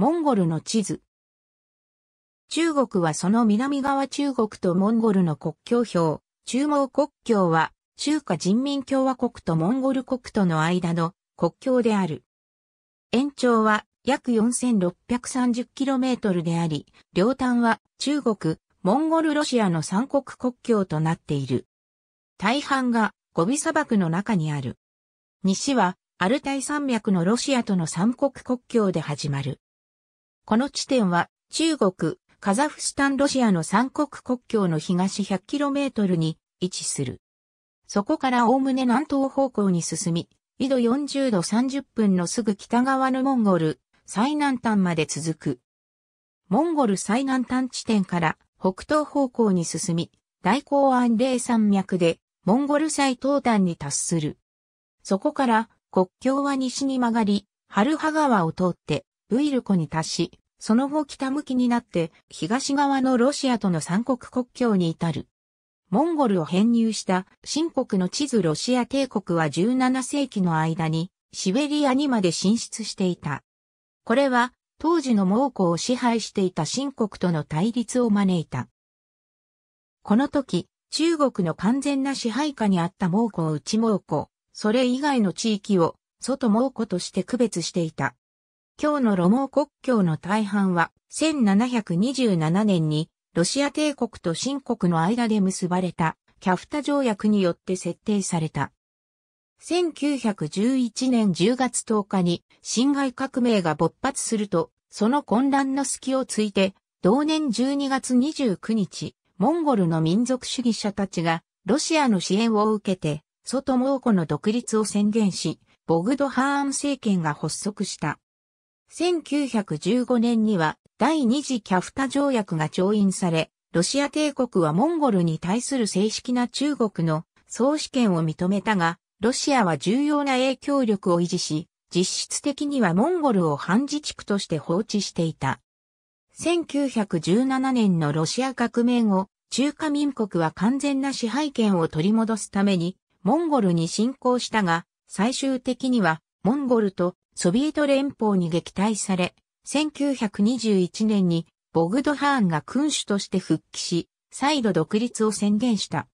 モンゴルの地図。中国はその南側中国とモンゴルの国境表、中毛国境は中華人民共和国とモンゴル国との間の国境である。延長は約 4630km であり、両端は中国、モンゴルロシアの三国国境となっている。大半がゴビ砂漠の中にある。西はアルタイ山脈のロシアとの三国国境で始まる。この地点は中国、カザフスタンロシアの三国国境の東 100km に位置する。そこからおおむね南東方向に進み、緯度40度30分のすぐ北側のモンゴル最南端まで続く。モンゴル最南端地点から北東方向に進み、大港安霊山脈でモンゴル最東端に達する。そこから国境は西に曲がり、春葉川を通ってウイルコに達し、その後北向きになって東側のロシアとの三国国境に至る。モンゴルを編入した新国の地図ロシア帝国は17世紀の間にシベリアにまで進出していた。これは当時の猛虎を支配していた新国との対立を招いた。この時、中国の完全な支配下にあった猛虎を内猛虎、それ以外の地域を外猛虎として区別していた。今日のロモー国境の大半は、1727年にロシア帝国と新国の間で結ばれたキャフタ条約によって設定された。1911年10月10日に侵害革命が勃発すると、その混乱の隙をついて、同年12月29日、モンゴルの民族主義者たちがロシアの支援を受けて、外蒙古の独立を宣言し、ボグドハーン政権が発足した。1915年には第二次キャフタ条約が調印され、ロシア帝国はモンゴルに対する正式な中国の総主権を認めたが、ロシアは重要な影響力を維持し、実質的にはモンゴルを反自治区として放置していた。1917年のロシア革命後、中華民国は完全な支配権を取り戻すために、モンゴルに侵攻したが、最終的には、モンゴルとソビエト連邦に撃退され、1921年にボグドハーンが君主として復帰し、再度独立を宣言した。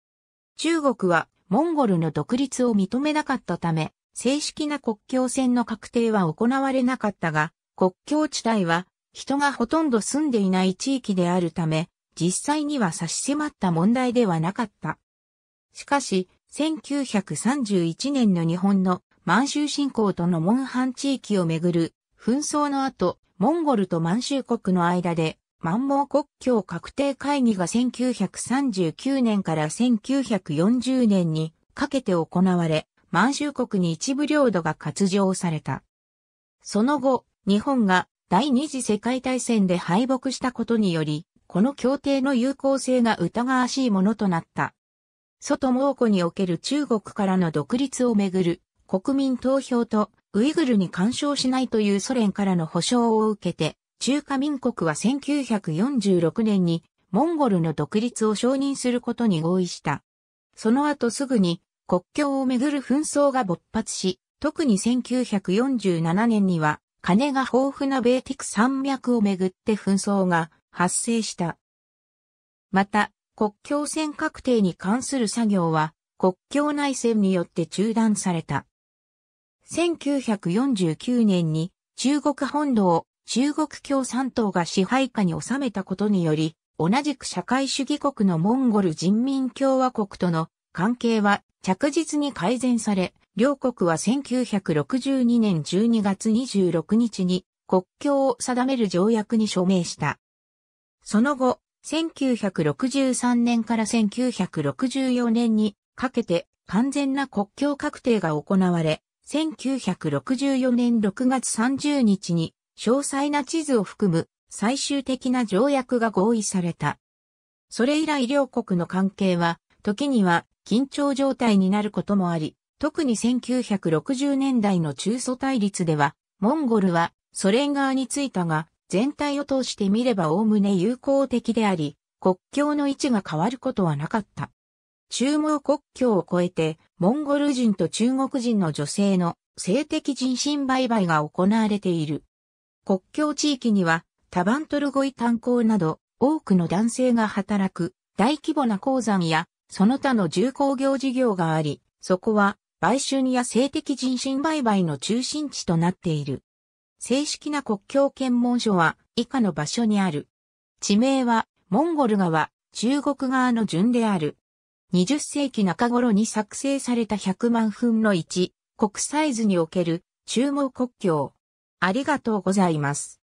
中国はモンゴルの独立を認めなかったため、正式な国境線の確定は行われなかったが、国境地帯は人がほとんど住んでいない地域であるため、実際には差し迫った問題ではなかった。しかし、1931年の日本の満州侵攻とのモンハン地域をめぐる紛争の後、モンゴルと満州国の間で、満蒙国境確定会議が1939年から1940年にかけて行われ、満州国に一部領土が割譲された。その後、日本が第二次世界大戦で敗北したことにより、この協定の有効性が疑わしいものとなった。外蒙古における中国からの独立をめぐる国民投票とウイグルに干渉しないというソ連からの保証を受けて、中華民国は1946年にモンゴルの独立を承認することに合意した。その後すぐに国境をめぐる紛争が勃発し、特に1947年には金が豊富なベーティク山脈をめぐって紛争が発生した。また、国境線確定に関する作業は国境内線によって中断された。1949年に中国本土を中国共産党が支配下に収めたことにより、同じく社会主義国のモンゴル人民共和国との関係は着実に改善され、両国は1962年12月26日に国境を定める条約に署名した。その後、1963年から1964年にかけて完全な国境確定が行われ、1964年6月30日に詳細な地図を含む最終的な条約が合意された。それ以来両国の関係は、時には緊張状態になることもあり、特に1960年代の中祖対立では、モンゴルはソ連側についたが、全体を通してみれば概ね友好的であり、国境の位置が変わることはなかった。中毛国境を越えて、モンゴル人と中国人の女性の性的人身売買が行われている。国境地域には、タバントルゴイ炭鉱など、多くの男性が働く大規模な鉱山や、その他の重工業事業があり、そこは、売春や性的人身売買の中心地となっている。正式な国境検問所は、以下の場所にある。地名は、モンゴル側、中国側の順である。20世紀中頃に作成された100万分の1、国サイズにおける中毛国境。ありがとうございます。